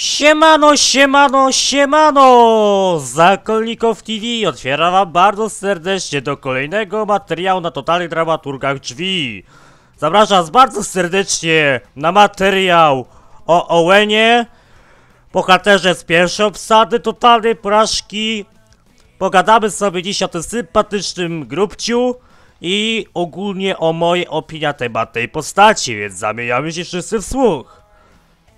Siemano, siemano, siemano! Zakolnikow TV otwiera wam bardzo serdecznie do kolejnego materiału na totalnych dramaturgach drzwi. Zapraszam bardzo serdecznie na materiał o Owenie, bohaterze z pierwszej obsady totalnej porażki. Pogadamy sobie dzisiaj o tym sympatycznym grupciu i ogólnie o mojej opinii na temat tej postaci, więc zamieniamy się wszyscy w słuch.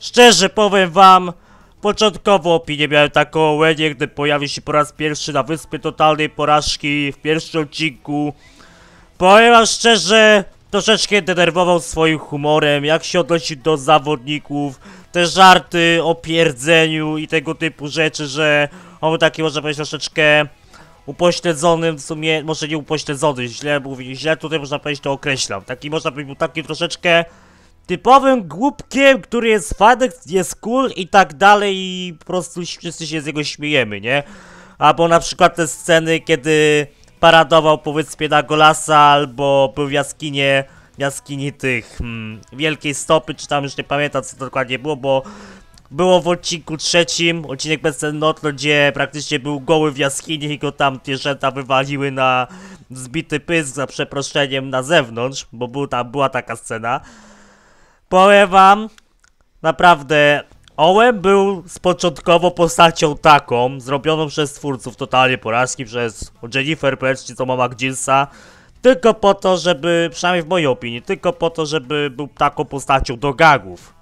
Szczerze powiem wam, Początkowo opinię miałem taką Łenie, gdy pojawił się po raz pierwszy na Wyspie Totalnej Porażki w pierwszym odcinku. Powiem wam szczerze, troszeczkę denerwował swoim humorem, jak się odnosi do zawodników, te żarty o pierdzeniu i tego typu rzeczy, że on był taki, można powiedzieć, troszeczkę upośledzonym w sumie, może nie upośledzony, źle mówię, źle tutaj można powiedzieć to określam. Taki można by był taki troszeczkę typowym głupkiem, który jest fanem, jest cool i tak dalej i po prostu wszyscy się z niego śmiejemy, nie? Albo na przykład te sceny, kiedy paradował powiedzmy na Golasa, albo był w jaskinie, jaskini tych hmm, Wielkiej Stopy, czy tam już nie pamiętam co dokładnie było, bo było w odcinku trzecim, odcinek bezcennotny, gdzie praktycznie był goły w jaskini i go tam zwierzęta wywaliły na zbity pysk za przeproszeniem na zewnątrz, bo był tam, była taka scena powiem wam, naprawdę, Owen był z początkowo postacią taką, zrobioną przez twórców totalnie porażki, przez Jennifer Pérez czy co mama Gilsa, tylko po to, żeby, przynajmniej w mojej opinii, tylko po to, żeby był taką postacią do gagów.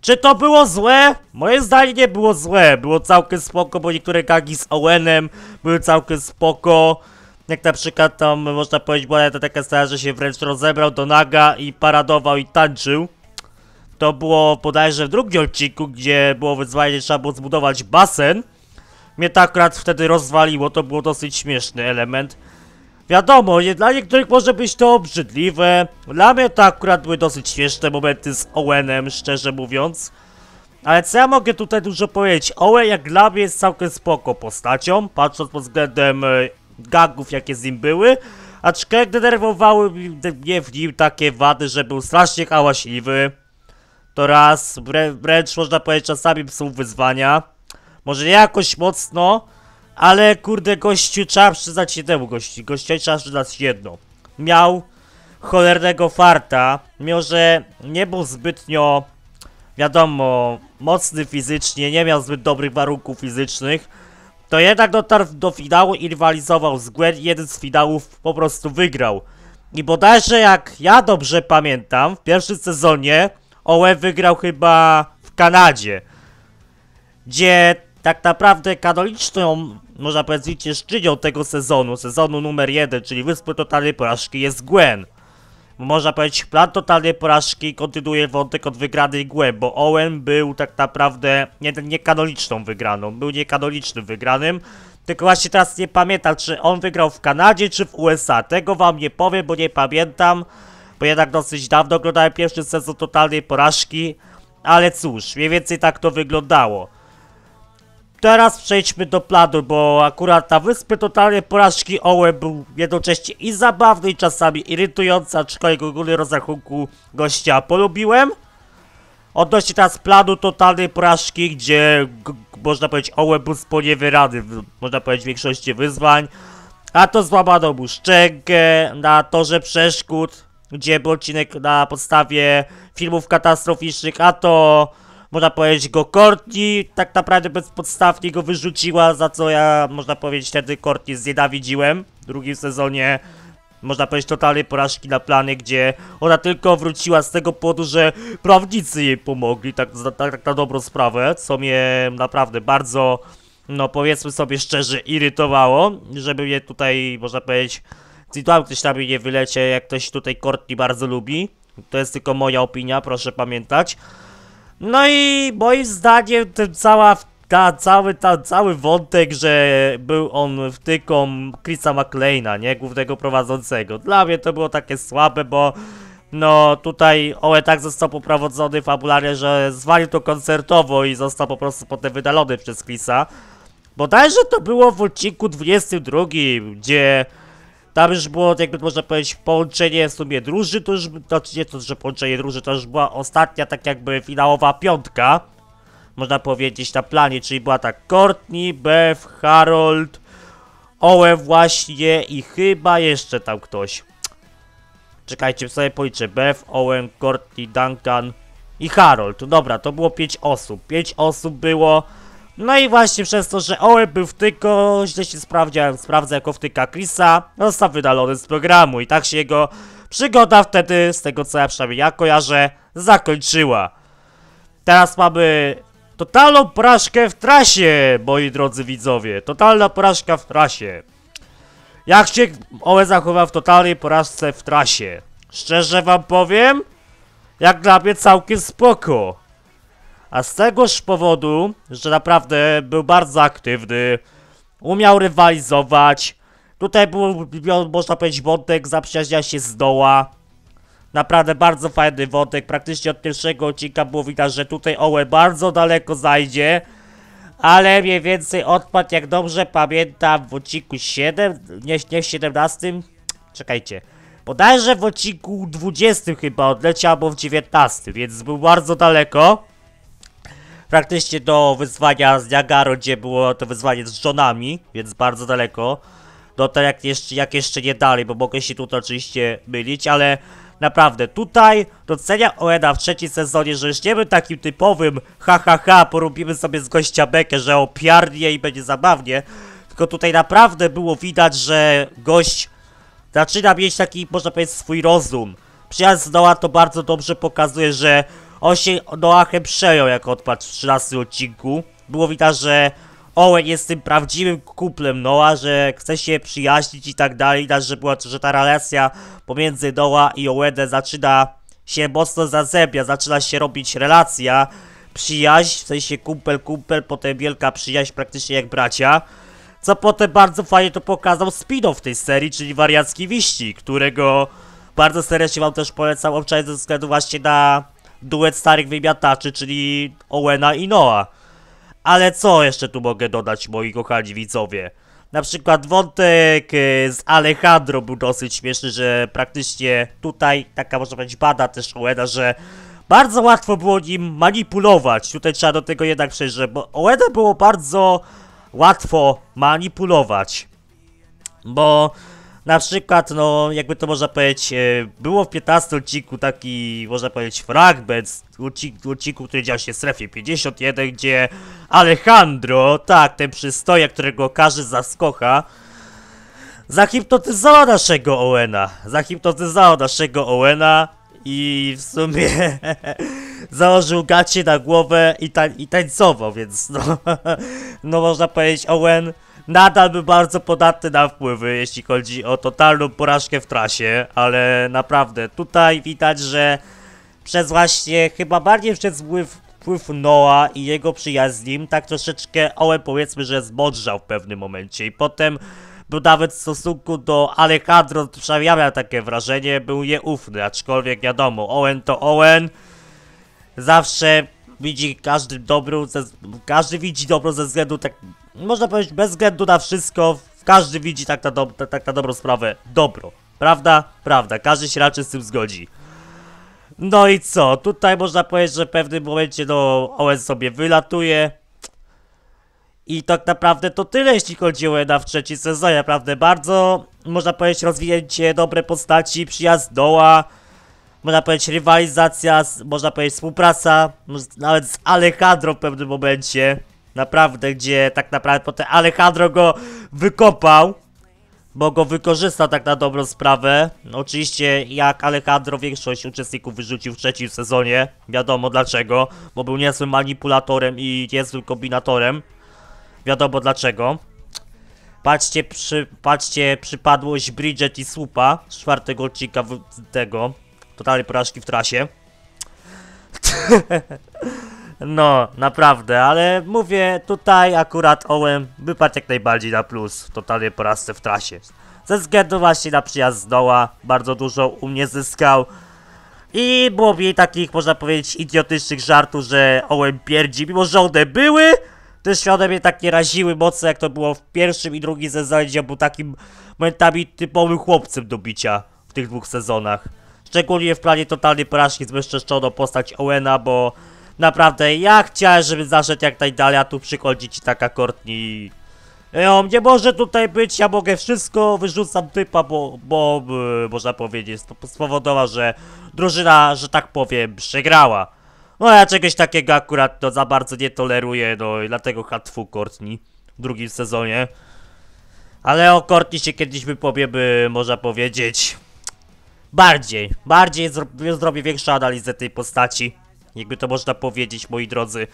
Czy to było złe? Moje zdanie nie było złe, było całkiem spoko, bo niektóre gagi z Owenem były całkiem spoko. Jak na przykład tam, można powiedzieć, była taka stara, że się wręcz rozebrał do naga i paradował i tańczył. To było bodajże w drugim odcinku, gdzie było wyzwanie, że trzeba było zbudować basen. Mnie to akurat wtedy rozwaliło, to było dosyć śmieszny element. Wiadomo, dla niektórych może być to obrzydliwe. Dla mnie to akurat były dosyć śmieszne momenty z Owenem, szczerze mówiąc. Ale co ja mogę tutaj dużo powiedzieć? Owen jak dla mnie jest całkiem spoko postacią, patrząc pod względem e, gagów jakie z nim były. Aczkolwiek denerwowały mnie w nim takie wady, że był strasznie hałaśliwy to raz, wrę wręcz można powiedzieć czasami są wyzwania. Może nie jakoś mocno, ale kurde gościu trzeba przyznać jednemu gości, gościowi trzeba przyznać jedno. Miał cholernego farta, mimo że nie był zbytnio, wiadomo, mocny fizycznie, nie miał zbyt dobrych warunków fizycznych, to jednak dotarł do finału i rywalizował z Gwen, jeden z finałów po prostu wygrał. I bodajże jak ja dobrze pamiętam, w pierwszym sezonie OE wygrał chyba w Kanadzie, gdzie tak naprawdę kanoniczną, można powiedzieć, szczynią tego sezonu, sezonu numer jeden, czyli Wyspy Totalnej Porażki jest Gwen. Można powiedzieć, plan totalnej porażki kontynuuje wątek od wygranej Gwen, bo Owen był tak naprawdę nie, wygraną, był niekanonicznym wygranym. Tylko właśnie teraz nie pamiętam, czy on wygrał w Kanadzie, czy w USA. Tego wam nie powiem, bo nie pamiętam bo jednak dosyć dawno oglądałem pierwszy sezon totalnej porażki, ale cóż, mniej więcej tak to wyglądało. Teraz przejdźmy do planu, bo akurat na wyspy totalnej porażki Owen był jednocześnie i zabawny i czasami irytujący, aczkolwiek ogólny rozrachunku gościa polubiłem. Odnośnie teraz planu totalnej porażki, gdzie można powiedzieć Owen był sponiewierany, można powiedzieć w większości wyzwań. A to złamano mu szczękę na torze przeszkód gdzie był odcinek na podstawie filmów katastroficznych, a to można powiedzieć go Korti tak naprawdę bezpodstawnie go wyrzuciła, za co ja można powiedzieć wtedy Korti zjedawidziłem w drugim sezonie. Można powiedzieć totalnej porażki na planie, gdzie ona tylko wróciła z tego powodu, że prawnicy jej pomogli, tak, tak, tak na dobrą sprawę, co mnie naprawdę bardzo, no powiedzmy sobie szczerze, irytowało, żeby mnie tutaj, można powiedzieć, i ktoś na mnie nie wylecie, jak ktoś tutaj Courtney bardzo lubi. To jest tylko moja opinia, proszę pamiętać. No i moim zdaniem ten cała, ta, cały, ta, cały wątek, że był on wtyką Chrisa McLeana, nie? Głównego prowadzącego. Dla mnie to było takie słabe, bo no tutaj Owe tak został poprowadzony fabularnie, że zwalił to koncertowo i został po prostu potem wydalony przez Chrisa. Bodajże to było w odcinku 22, gdzie tam już było, jakby można powiedzieć, połączenie w sumie druży, to już, znaczy nie to, że połączenie druży, to już była ostatnia, tak jakby finałowa piątka, można powiedzieć, na planie, czyli była tak Courtney, Beth, Harold, Owen właśnie i chyba jeszcze tam ktoś. Czekajcie, sobie policzę. Beth, Owen, Courtney, Duncan i Harold. Dobra, to było 5 osób. 5 osób było... No i właśnie przez to, że O.E. był wtyko, źle się sprawdziłem, sprawdzę jako wtyka Chrisa, został wydalony z programu i tak się jego przygoda wtedy, z tego co ja przynajmniej ja kojarzę, zakończyła. Teraz mamy totalną porażkę w trasie, moi drodzy widzowie. Totalna porażka w trasie. Jak się Owe zachował w totalnej porażce w trasie? Szczerze wam powiem, jak dla mnie całkiem spoko. A z tegoż powodu, że naprawdę był bardzo aktywny, umiał rywalizować. Tutaj był, można powiedzieć, wątek zaprzyjaźnia się z doła. Naprawdę bardzo fajny wątek, praktycznie od pierwszego odcinka było widać, że tutaj Owe bardzo daleko zajdzie. Ale mniej więcej odpadł, jak dobrze pamiętam, w odcinku 7, nie, nie w 17, czekajcie. że w odcinku 20 chyba odleciał, bo w 19, więc był bardzo daleko praktycznie do wyzwania z Niagaro, gdzie było to wyzwanie z żonami, więc bardzo daleko. Do tak jak jeszcze, jak jeszcze nie dalej, bo mogę się tutaj oczywiście mylić, ale naprawdę tutaj docenia Oeda w trzecim sezonie, że już nie był takim typowym ha ha ha, porobimy sobie z gościa bekę, że opiarnie i będzie zabawnie, tylko tutaj naprawdę było widać, że gość zaczyna mieć taki, można powiedzieć, swój rozum. Przyjazd Noah to bardzo dobrze pokazuje, że on się Noachem przejął, jako odpadł w 13 odcinku. Było widać, że Owen jest tym prawdziwym kuplem Noa, że chce się przyjaźnić i tak dalej. Widać, że, była, że ta relacja pomiędzy Noa i Owenem zaczyna się mocno zazębia, zaczyna się robić relacja, przyjaźń, w sensie kumpel, kumpel, potem wielka przyjaźń, praktycznie jak bracia. Co potem bardzo fajnie to pokazał spin-off tej serii, czyli Wariacki Wiści, którego bardzo serdecznie wam też polecam, obczaj ze względu właśnie na duet starych wymiataczy, czyli Owena i Noa. Ale co jeszcze tu mogę dodać, moi kochani widzowie? Na przykład wątek y, z Alejandro był dosyć śmieszny, że praktycznie tutaj taka można powiedzieć bada też Owena, że bardzo łatwo było nim manipulować. Tutaj trzeba do tego jednak przejść, że Owena było bardzo łatwo manipulować. Bo na przykład, no, jakby to można powiedzieć, e, było w 15 odcinku taki, można powiedzieć, fragment odcinku, odcinku który działo się w strefie 51, gdzie Alejandro, tak, ten przystojak, którego każdy zaskocha, zahipnotyzował naszego Owena. Zahipnotyzował naszego Owena i w sumie założył gacie na głowę i, tań, i tańcował, więc no, no można powiedzieć Owen nadal był bardzo podatny na wpływy, jeśli chodzi o totalną porażkę w trasie, ale naprawdę tutaj widać, że przez właśnie chyba bardziej przez wpływ, wpływ Noa i jego z nim, tak troszeczkę Owen powiedzmy, że zmodrzał w pewnym momencie i potem był nawet w stosunku do Alejandro, przynajmniej ja takie wrażenie, był nieufny, aczkolwiek wiadomo, Owen to Owen, zawsze widzi każdy dobrą, każdy widzi dobrą ze względu tak można powiedzieć, bez względu na wszystko, każdy widzi tak na, do, tak na dobrą sprawę dobro. Prawda? Prawda. Każdy się raczej z tym zgodzi. No i co? Tutaj można powiedzieć, że w pewnym momencie no O.S. sobie wylatuje. I tak naprawdę to tyle, jeśli chodzi o Ena w trzeciej sezonie. Naprawdę bardzo, można powiedzieć, rozwinięcie, dobre postaci, przyjazd Doła. Można powiedzieć rywalizacja, można powiedzieć współpraca, nawet z Alejandro w pewnym momencie. Naprawdę, gdzie tak naprawdę potem Alejandro go wykopał. Bo go wykorzystał tak na dobrą sprawę. No, oczywiście jak Alejandro większość uczestników wyrzucił w trzecim sezonie. Wiadomo dlaczego. Bo był niezłym manipulatorem i niezłym kombinatorem. Wiadomo dlaczego. Patrzcie, przy, patrzcie przypadłość Bridget i Słupa z czwartego odcinka tego. Totalnej porażki w trasie. No, naprawdę, ale mówię, tutaj akurat Owen wypadł jak najbardziej na plus w totalnej porażce w trasie. Ze względu właśnie na przyjazd z doła, bardzo dużo u mnie zyskał. I było mniej takich, można powiedzieć, idiotycznych żartów, że Owen pierdzi, mimo że one były, te światy mnie tak nie raziły mocno, jak to było w pierwszym i drugim sezonie, gdzie był takim momentami typowym chłopcem do bicia w tych dwóch sezonach. Szczególnie w planie totalnej porażki zwyższczono postać Owena, bo Naprawdę, ja chciałem, żeby zaszedł jak najdalej, a tu przychodzi ci taka Kortni. No, nie może tutaj być, ja mogę wszystko, wyrzucam typa, bo, bo yy, można powiedzieć, spowodowała, że drużyna, że tak powiem, przegrała. No ja czegoś takiego akurat to za bardzo nie toleruję, no i dlatego H2 Kortni w drugim sezonie. Ale o Kortni się kiedyś wypowiemy, można powiedzieć. Bardziej, bardziej zro zrobię większą analizę tej postaci. Jakby to można powiedzieć, moi drodzy.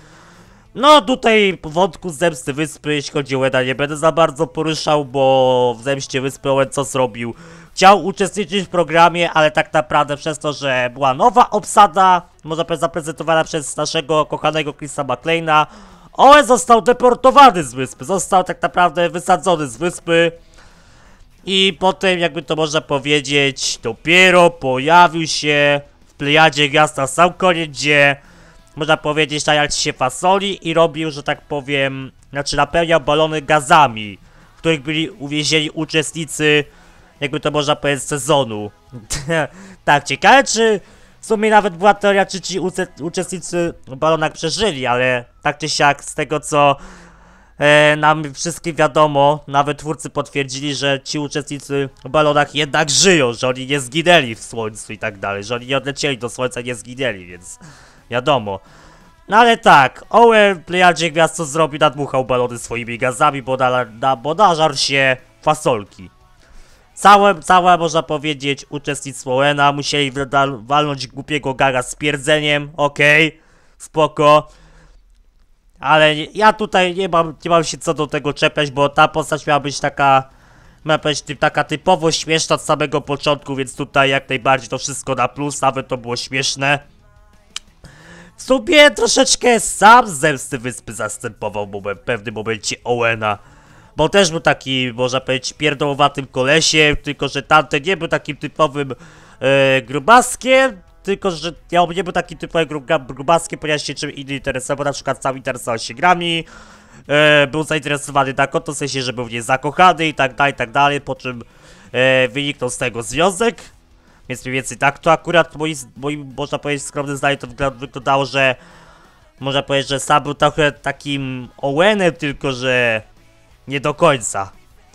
No tutaj wątku zemsty wyspy, jeśli chodzi o Eda, nie będę za bardzo poruszał, bo w zemście wyspy Owen co zrobił? Chciał uczestniczyć w programie, ale tak naprawdę przez to, że była nowa obsada, można powiedzieć zaprezentowana przez naszego kochanego Chrisa McLeana, Owen został deportowany z wyspy, został tak naprawdę wysadzony z wyspy. I potem, jakby to można powiedzieć, dopiero pojawił się plejadzie gwiazd na sam koniec, gdzie można powiedzieć Tajart się fasoli i robił, że tak powiem, znaczy napełniał balony gazami, w których byli uwięzieni uczestnicy, jakby to można powiedzieć, sezonu. tak, ciekawe czy w sumie nawet była teoria, czy ci uczestnicy w balonach przeżyli, ale tak czy siak z tego co E, nam wszystkim wiadomo, nawet twórcy potwierdzili, że ci uczestnicy w balonach jednak żyją, że oni nie zginęli w słońcu i tak dalej, że oni nie odlecieli do słońca, nie zginęli, więc wiadomo. No ale tak, Owen Plejadzie Gwiazd co zrobił, nadmuchał balony swoimi gazami, bo, na, na, bo nażarł się fasolki. Całe, całe można powiedzieć uczestnictwo Owena musieli walnąć głupiego gaga z pierdzeniem, okej, okay, spoko. Ale ja tutaj nie mam, nie mam się co do tego czepiać, bo ta postać miała być taka, miała być taka typowo śmieszna od samego początku, więc tutaj jak najbardziej to wszystko na plus, nawet to było śmieszne. W sumie troszeczkę sam zemsty wyspy zastępował w pewnym momencie Owena. Bo też był taki, można powiedzieć, pierdołowatym kolesiem, tylko że tamten nie był takim typowym e, grubaskiem, tylko że ja bym nie był taki typowy grubaskiem, ponieważ się czym innym interesował, na przykład sam interesował się grami, e, był zainteresowany Dakotą, w sensie, że był w niej zakochany i tak dalej, i tak dalej, po czym e, wyniknął z tego związek, więc mniej więcej tak to akurat moim, moim można powiedzieć, skromne zdanie to wyglądało, że można powiedzieć, że sam był trochę takim Owenem, tylko że nie do końca.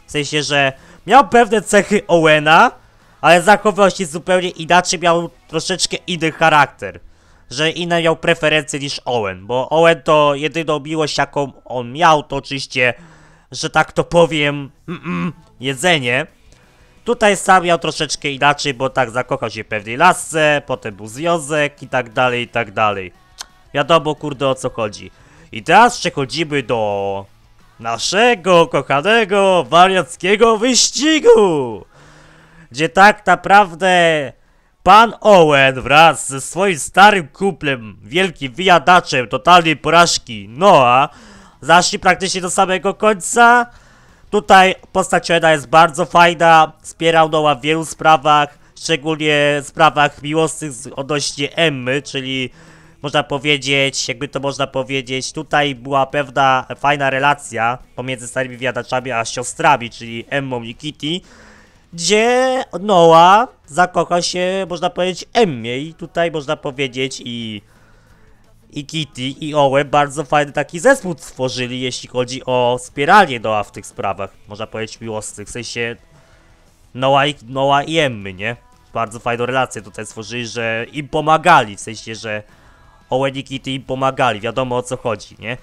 W sensie, że miał pewne cechy Owena, ale zachowywał się zupełnie inaczej, miał troszeczkę inny charakter. Że inne miał preferencje niż Owen, bo Owen to jedyną miłość jaką on miał, to oczywiście, że tak to powiem, mm -mm, jedzenie. Tutaj sam miał troszeczkę inaczej, bo tak zakochał się pewnej lasce, potem był związek i tak dalej, i tak dalej. Wiadomo kurde o co chodzi. I teraz przechodzimy do naszego kochanego wariackiego wyścigu! gdzie tak naprawdę pan Owen wraz ze swoim starym kuplem, wielkim wyjadaczem totalnej porażki Noah, zaszli praktycznie do samego końca. Tutaj postać Owena jest bardzo fajna, wspierał Noah w wielu sprawach, szczególnie w sprawach miłosnych odnośnie Emmy, czyli można powiedzieć, jakby to można powiedzieć, tutaj była pewna fajna relacja pomiędzy starymi wyjadaczami a siostrami, czyli Emmą i Kitty gdzie Noah zakocha się, można powiedzieć, Emmie i tutaj można powiedzieć i i Kitty i Owen bardzo fajny taki zespół stworzyli, jeśli chodzi o wspieranie Noah w tych sprawach, można powiedzieć miłosnych, w sensie Noah, i, i Emmy, nie? Bardzo fajną relację tutaj stworzyli, że im pomagali, w sensie, że Owen i Kitty im pomagali, wiadomo o co chodzi, nie?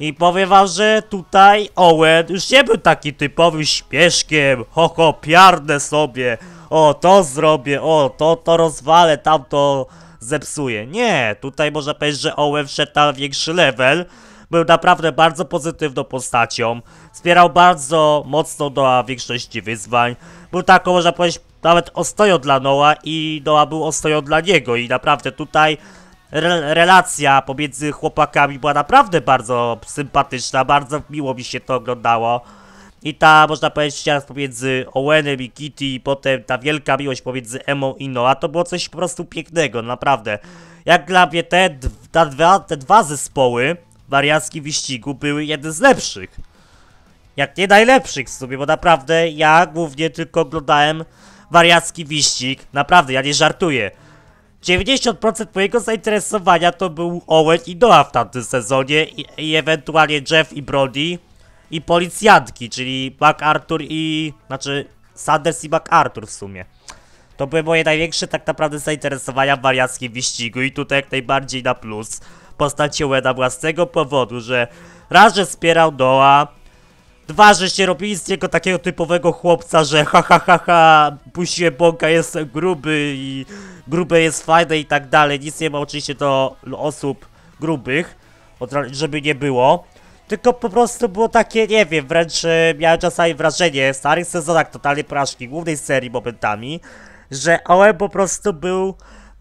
I powiem wam, że tutaj Owen już nie był taki typowym śpieszkiem, ho, ho piarnę sobie, o to zrobię, o to, to rozwalę, tamto zepsuję. Nie, tutaj można powiedzieć, że Owen wszedł na większy level, był naprawdę bardzo pozytywną postacią, wspierał bardzo mocno do większości wyzwań, był taką, można powiedzieć, nawet ostoją dla Noa i Noa był ostoją dla niego i naprawdę tutaj relacja pomiędzy chłopakami była naprawdę bardzo sympatyczna, bardzo miło mi się to oglądało. I ta, można powiedzieć, teraz pomiędzy Owenem i Kitty i potem ta wielka miłość pomiędzy Emo i Noa, to było coś po prostu pięknego, naprawdę. Jak dla mnie te, te, dwa, te dwa zespoły wariacki wyścigu były jeden z lepszych. Jak nie najlepszych w sumie, bo naprawdę ja głównie tylko oglądałem wariacki wyścig. Naprawdę, ja nie żartuję. 90% mojego zainteresowania to był Owen i Noah w tamtym sezonie i, i ewentualnie Jeff i Brody i policjantki, czyli MacArthur i... znaczy Sanders i MacArthur w sumie. To były moje największe tak naprawdę zainteresowania w wariackim wyścigu i tutaj jak najbardziej na plus. Postać Owena własnego powodu, że raz, że wspierał Noah, Dwa, żeście robili z niego takiego typowego chłopca, że ha ha ha ha, puściłem bąka, jestem gruby i grube jest fajne i tak dalej. Nic nie ma oczywiście do osób grubych, żeby nie było. Tylko po prostu było takie, nie wiem, wręcz e, miałem czasami wrażenie w starych sezonach totalnie porażki głównej serii momentami, że Owen po prostu był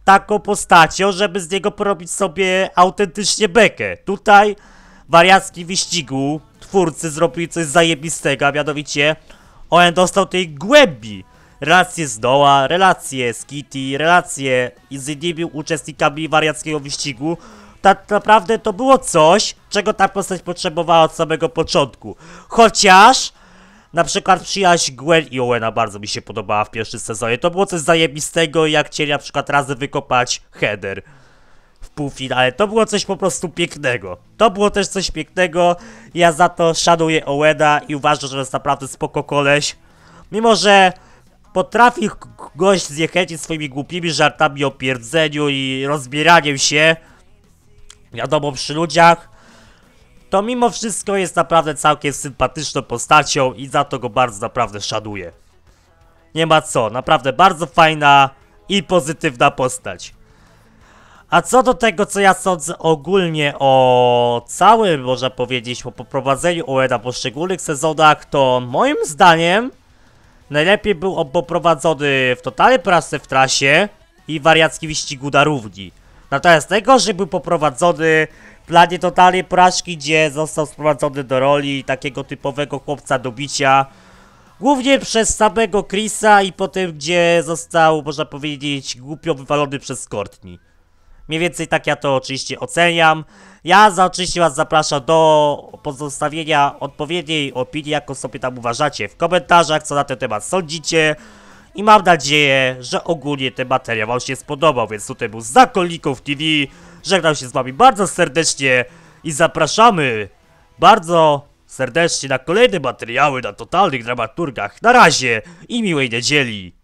taką postacią, żeby z niego porobić sobie autentycznie bekę. Tutaj wariacki wyścigu, twórcy zrobili coś zajebistego, a mianowicie on dostał tej głębi. Relacje z Noa, relacje z Kitty, relacje z innymi uczestnikami wariackiego wyścigu. Tak naprawdę to było coś, czego ta postać potrzebowała od samego początku. Chociaż... Na przykład przyjaźń Gwen i Owena bardzo mi się podobała w pierwszym sezonie. To było coś zajebistego, jak chcieli na przykład razy wykopać header półfinale. To było coś po prostu pięknego. To było też coś pięknego. Ja za to szanuję Oweda i uważam, że jest naprawdę spoko koleś. Mimo, że potrafi gość zniechęcić swoimi głupimi żartami o pierdzeniu i rozbieraniem się, wiadomo, przy ludziach, to mimo wszystko jest naprawdę całkiem sympatyczną postacią i za to go bardzo naprawdę szanuję. Nie ma co, naprawdę bardzo fajna i pozytywna postać. A co do tego, co ja sądzę ogólnie o całym, można powiedzieć, o poprowadzeniu Oeda, na poszczególnych sezonach, to moim zdaniem najlepiej był poprowadzony w totalnej prasce w trasie i wariacki wyścigu na równi. Natomiast najgorzej był poprowadzony w planie totalnie praszki, gdzie został sprowadzony do roli takiego typowego chłopca do bicia. Głównie przez samego Chrisa i potem gdzie został, można powiedzieć, głupio wywalony przez Courtney. Mniej więcej tak ja to oczywiście oceniam. Ja za oczywiście was zapraszam do pozostawienia odpowiedniej opinii, jaką sobie tam uważacie w komentarzach, co na ten temat sądzicie. I mam nadzieję, że ogólnie ten materiał wam się spodobał, więc tutaj był Zakolników TV. Żegnam się z wami bardzo serdecznie i zapraszamy bardzo serdecznie na kolejne materiały na totalnych dramaturgach. Na razie i miłej niedzieli.